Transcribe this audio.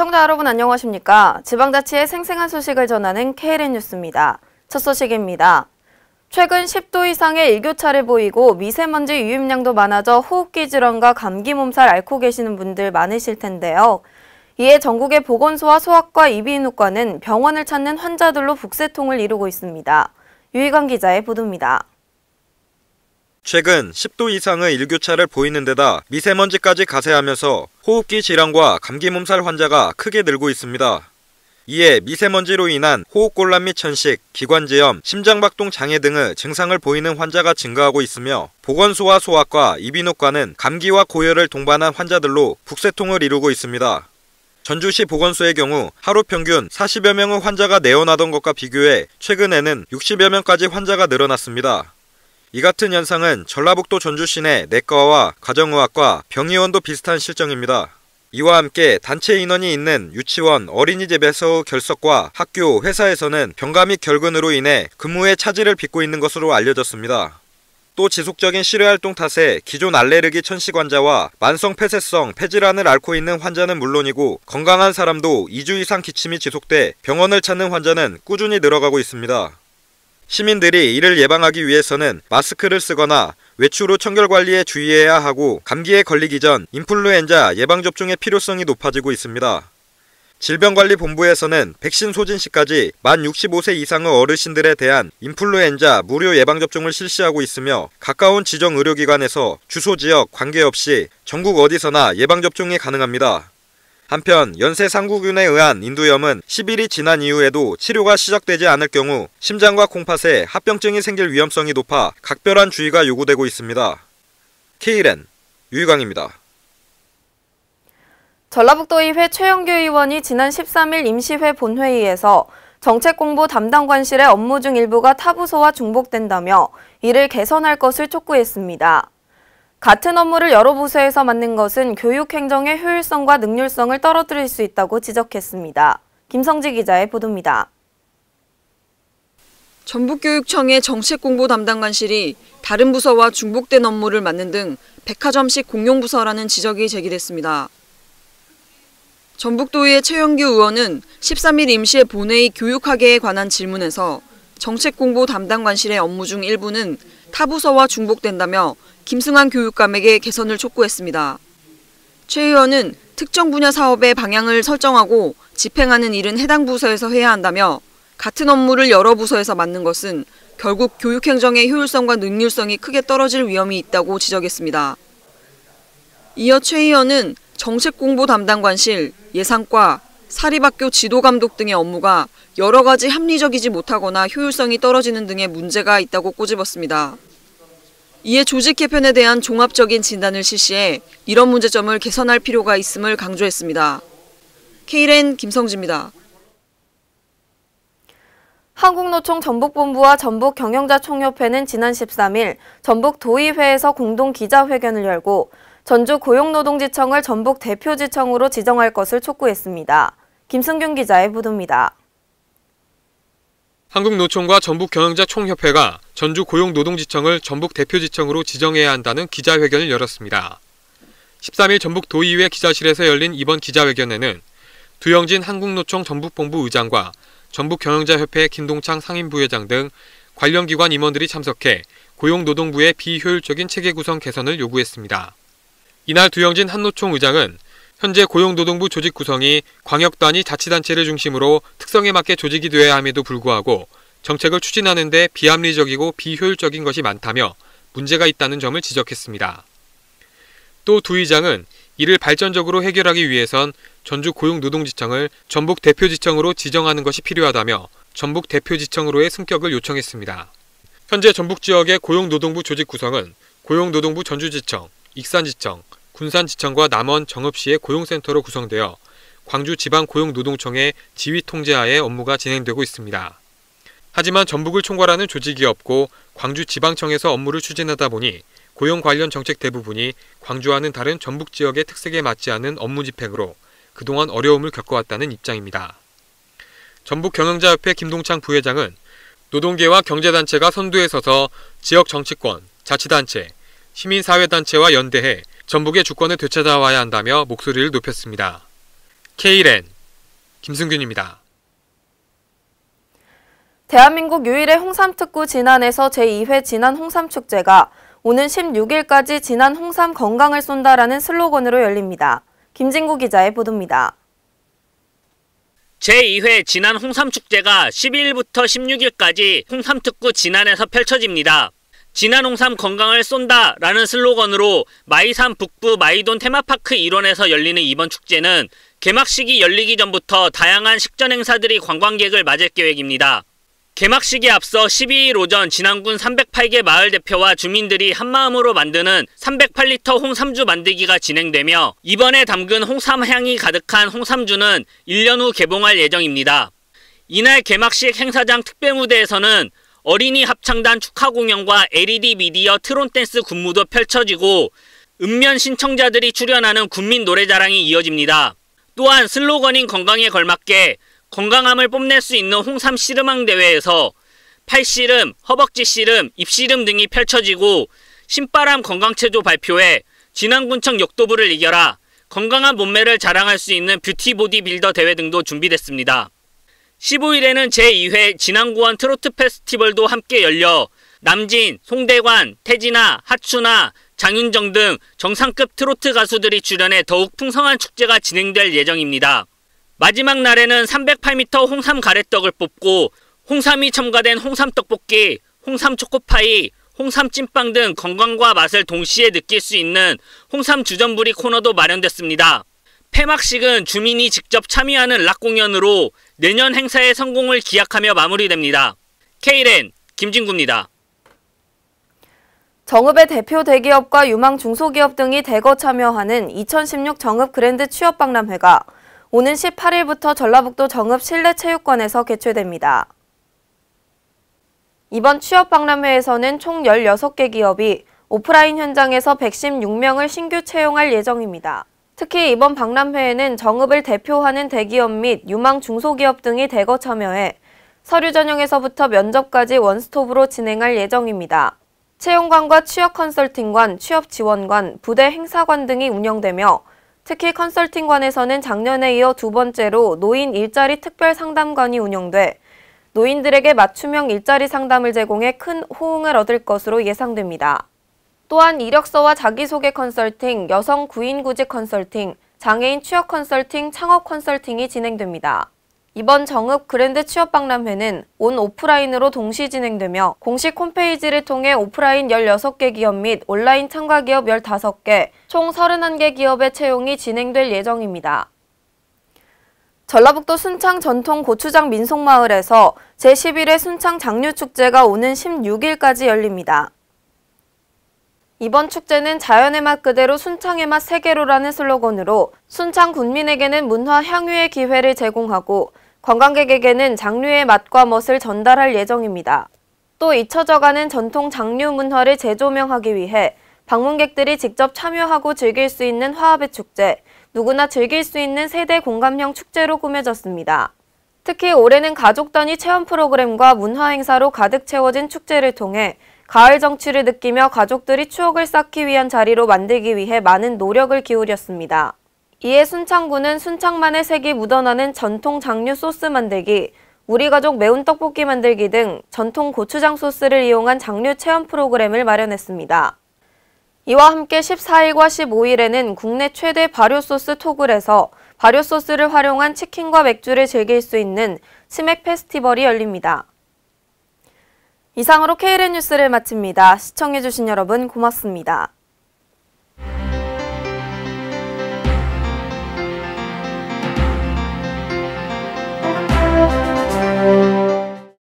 시청자 여러분 안녕하십니까? 지방자치의 생생한 소식을 전하는 KLN 뉴스입니다. 첫 소식입니다. 최근 10도 이상의 일교차를 보이고 미세먼지 유입량도 많아져 호흡기 질환과 감기 몸살 앓고 계시는 분들 많으실 텐데요. 이에 전국의 보건소와 소아과 이비인후과는 병원을 찾는 환자들로 북새통을 이루고 있습니다. 유희광 기자의 보도입니다. 최근 10도 이상의 일교차를 보이는 데다 미세먼지까지 가세하면서 호흡기 질환과 감기 몸살 환자가 크게 늘고 있습니다. 이에 미세먼지로 인한 호흡곤란 및 천식, 기관지염, 심장박동 장애 등의 증상을 보이는 환자가 증가하고 있으며 보건소와 소아과, 이비인후과는 감기와 고열을 동반한 환자들로 북새통을 이루고 있습니다. 전주시 보건소의 경우 하루 평균 40여 명의 환자가 내원하던 것과 비교해 최근에는 60여 명까지 환자가 늘어났습니다. 이 같은 현상은 전라북도 전주시 내 내과와 가정의학과 병의원도 비슷한 실정입니다. 이와 함께 단체 인원이 있는 유치원, 어린이집에서 결석과 학교, 회사에서는 병가 및 결근으로 인해 근무에 차질을 빚고 있는 것으로 알려졌습니다. 또 지속적인 실외 활동 탓에 기존 알레르기 천식 환자와 만성 폐쇄성 폐질환을 앓고 있는 환자는 물론이고 건강한 사람도 2주 이상 기침이 지속돼 병원을 찾는 환자는 꾸준히 늘어가고 있습니다. 시민들이 이를 예방하기 위해서는 마스크를 쓰거나 외출 후 청결 관리에 주의해야 하고 감기에 걸리기 전 인플루엔자 예방접종의 필요성이 높아지고 있습니다. 질병관리본부에서는 백신 소진 시까지 만 65세 이상의 어르신들에 대한 인플루엔자 무료 예방접종을 실시하고 있으며 가까운 지정 의료기관에서 주소 지역 관계없이 전국 어디서나 예방접종이 가능합니다. 한편 연쇄 상구균에 의한 인두염은 10일이 지난 이후에도 치료가 시작되지 않을 경우 심장과 콩팥에 합병증이 생길 위험성이 높아 각별한 주의가 요구되고 있습니다. KLN 유희강입니다. 전라북도의회 최영규 의원이 지난 13일 임시회 본회의에서 정책 공보 담당 관실의 업무 중 일부가 타부서와 중복된다며 이를 개선할 것을 촉구했습니다. 같은 업무를 여러 부서에서 맡는 것은 교육 행정의 효율성과 능률성을 떨어뜨릴 수 있다고 지적했습니다. 김성지 기자의 보도입니다. 전북교육청의 정책공보 담당관실이 다른 부서와 중복된 업무를 맡는 등 백화점식 공용부서라는 지적이 제기됐습니다. 전북도의 최영규 의원은 13일 임시의 본회의 교육학예에 관한 질문에서 정책공보 담당관실의 업무 중 일부는 타부서와 중복된다며 김승환 교육감에게 개선을 촉구했습니다. 최 의원은 특정 분야 사업의 방향을 설정하고 집행하는 일은 해당 부서에서 해야 한다며 같은 업무를 여러 부서에서 맡는 것은 결국 교육행정의 효율성과 능률성이 크게 떨어질 위험이 있다고 지적했습니다. 이어 최 의원은 정책 공보 담당관실, 예산과, 사립학교 지도감독 등의 업무가 여러 가지 합리적이지 못하거나 효율성이 떨어지는 등의 문제가 있다고 꼬집었습니다. 이에 조직 개편에 대한 종합적인 진단을 실시해 이런 문제점을 개선할 필요가 있음을 강조했습니다. KLN 김성지입니다. 한국노총 전북본부와 전북경영자총협회는 지난 13일 전북도의회에서 공동 기자회견을 열고 전주 고용노동지청을 전북 대표지청으로 지정할 것을 촉구했습니다. 김승균 기자의 보도입니다. 한국노총과 전북경영자총협회가 전주 고용노동지청을 전북 대표지청으로 지정해야 한다는 기자회견을 열었습니다. 13일 전북 도의회 기자실에서 열린 이번 기자회견에는 두영진 한국노총 전북본부 의장과 전북경영자협회 김동창 상임부회장 등 관련 기관 임원들이 참석해 고용노동부의 비효율적인 체계 구성 개선을 요구했습니다. 이날 두영진 한노총 의장은 현재 고용노동부 조직 구성이 광역단위 자치단체를 중심으로 특성에 맞게 조직이 되어야 함에도 불구하고 정책을 추진하는 데 비합리적이고 비효율적인 것이 많다며 문제가 있다는 점을 지적했습니다. 또 두 의장은 이를 발전적으로 해결하기 위해선 전주 고용노동지청을 전북 대표지청으로 지정하는 것이 필요하다며 전북 대표지청으로의 승격을 요청했습니다. 현재 전북 지역의 고용노동부 조직 구성은 고용노동부 전주지청, 익산지청, 군산지청과 남원 정읍시의 고용센터로 구성되어 광주지방고용노동청의 지휘 통제하에 업무가 진행되고 있습니다. 하지만 전북을 총괄하는 조직이 없고 광주지방청에서 업무를 추진하다 보니 고용 관련 정책 대부분이 광주와는 다른 전북 지역의 특색에 맞지 않은 업무 집행으로 그동안 어려움을 겪어왔다는 입장입니다. 전북경영자협회 김동창 부회장은 노동계와 경제단체가 선두에 서서 지역 정치권, 자치단체, 시민사회단체와 연대해 전북의 주권을 되찾아와야 한다며 목소리를 높였습니다. KLN 김승균입니다. 대한민국 유일의 홍삼특구 진안에서 제2회 진안 홍삼축제가 오는 16일까지 진안 홍삼 건강을 쏜다라는 슬로건으로 열립니다. 김진구 기자의 보도입니다. 제2회 진안 홍삼축제가 12일부터 16일까지 홍삼특구 진안에서 펼쳐집니다. 진화농삼 건강을 쏜다 라는 슬로건으로 마이산 북부 마이돈 테마파크 일원에서 열리는 이번 축제는 개막식이 열리기 전부터 다양한 식전 행사들이 관광객을 맞을 계획입니다. 개막식에 앞서 12일 오전 진안군 308개 마을 대표와 주민들이 한마음으로 만드는 308리터 홍삼주 만들기가 진행되며 이번에 담근 홍삼 향이 가득한 홍삼주는 1년 후 개봉할 예정입니다. 이날 개막식 행사장 특별 무대에서는 어린이 합창단 축하 공연과 LED 미디어 트론댄스 군무도 펼쳐지고 읍면 신청자들이 출연하는 국민 노래자랑이 이어집니다. 또한 슬로건인 건강에 걸맞게 건강함을 뽐낼 수 있는 홍삼 씨름왕 대회에서 팔씨름, 허벅지 씨름, 입씨름 등이 펼쳐지고 신바람 건강체조 발표회, 진안군청 역도부를 이겨라, 건강한 몸매를 자랑할 수 있는 뷰티 보디빌더 대회 등도 준비됐습니다. 15일에는 제2회 진안구원 트로트 페스티벌도 함께 열려 남진, 송대관, 태진아, 하춘아, 장윤정 등 정상급 트로트 가수들이 출연해 더욱 풍성한 축제가 진행될 예정입니다. 마지막 날에는 308m 홍삼 가래떡을 뽑고 홍삼이 첨가된 홍삼 떡볶이, 홍삼 초코파이, 홍삼 찐빵 등 건강과 맛을 동시에 느낄 수 있는 홍삼 주전부리 코너도 마련됐습니다. 폐막식은 주민이 직접 참여하는 락 공연으로 내년 행사의 성공을 기약하며 마무리됩니다. k l 김진구입니다. 정읍의 대표 대기업과 유망 중소기업 등이 대거 참여하는 2016 정읍 그랜드 취업박람회가 오는 18일부터 전라북도 정읍 실내체육관에서 개최됩니다. 이번 취업박람회에서는 총 16개 기업이 오프라인 현장에서 116명을 신규 채용할 예정입니다. 특히 이번 박람회에는 정읍을 대표하는 대기업 및 유망 중소기업 등이 대거 참여해 서류 전형에서부터 면접까지 원스톱으로 진행할 예정입니다. 채용관과 취업 컨설팅관, 취업 지원관, 부대 행사관 등이 운영되며 특히 컨설팅관에서는 작년에 이어 두 번째로 노인 일자리 특별 상담관이 운영돼 노인들에게 맞춤형 일자리 상담을 제공해 큰 호응을 얻을 것으로 예상됩니다. 또한 이력서와 자기소개 컨설팅, 여성 구인 구직 컨설팅, 장애인 취업 컨설팅, 창업 컨설팅이 진행됩니다. 이번 정읍 그랜드 취업박람회는 온 오프라인으로 동시 진행되며 공식 홈페이지를 통해 오프라인 16개 기업 및 온라인 참가 기업 15개, 총 31개 기업의 채용이 진행될 예정입니다. 전라북도 순창 전통 고추장 민속마을에서 제11회 순창 장류축제가 오는 16일까지 열립니다. 이번 축제는 자연의 맛 그대로 순창의 맛 세계로라는 슬로건으로 순창 군민에게는 문화 향유의 기회를 제공하고 관광객에게는 장류의 맛과 멋을 전달할 예정입니다. 또 잊혀져가는 전통 장류 문화를 재조명하기 위해 방문객들이 직접 참여하고 즐길 수 있는 화합의 축제, 누구나 즐길 수 있는 세대 공감형 축제로 꾸며졌습니다. 특히 올해는 가족 단위 체험 프로그램과 문화 행사로 가득 채워진 축제를 통해 가을 정취를 느끼며 가족들이 추억을 쌓기 위한 자리로 만들기 위해 많은 노력을 기울였습니다. 이에 순창군은 순창만의 색이 묻어나는 전통 장류 소스 만들기, 우리 가족 매운 떡볶이 만들기 등 전통 고추장 소스를 이용한 장류 체험 프로그램을 마련했습니다. 이와 함께 14일과 15일에는 국내 최대 발효소스 토굴에서 발효소스를 활용한 치킨과 맥주를 즐길 수 있는 스맥 페스티벌이 열립니다. 이상으로 KLN 뉴스를 마칩니다. 시청해주신 여러분 고맙습니다.